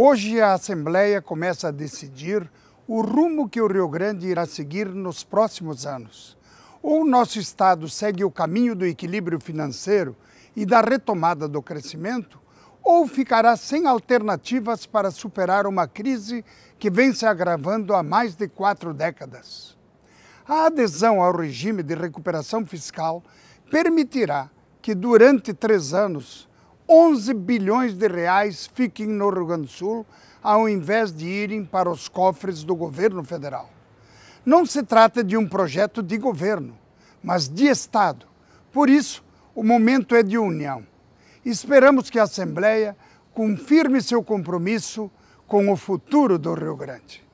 Hoje a Assembleia começa a decidir o rumo que o Rio Grande irá seguir nos próximos anos. Ou o nosso Estado segue o caminho do equilíbrio financeiro e da retomada do crescimento, ou ficará sem alternativas para superar uma crise que vem se agravando há mais de quatro décadas. A adesão ao regime de recuperação fiscal permitirá que, durante três anos, 11 bilhões de reais fiquem no Rio Grande do Sul, ao invés de irem para os cofres do governo federal. Não se trata de um projeto de governo, mas de Estado. Por isso, o momento é de união. Esperamos que a Assembleia confirme seu compromisso com o futuro do Rio Grande.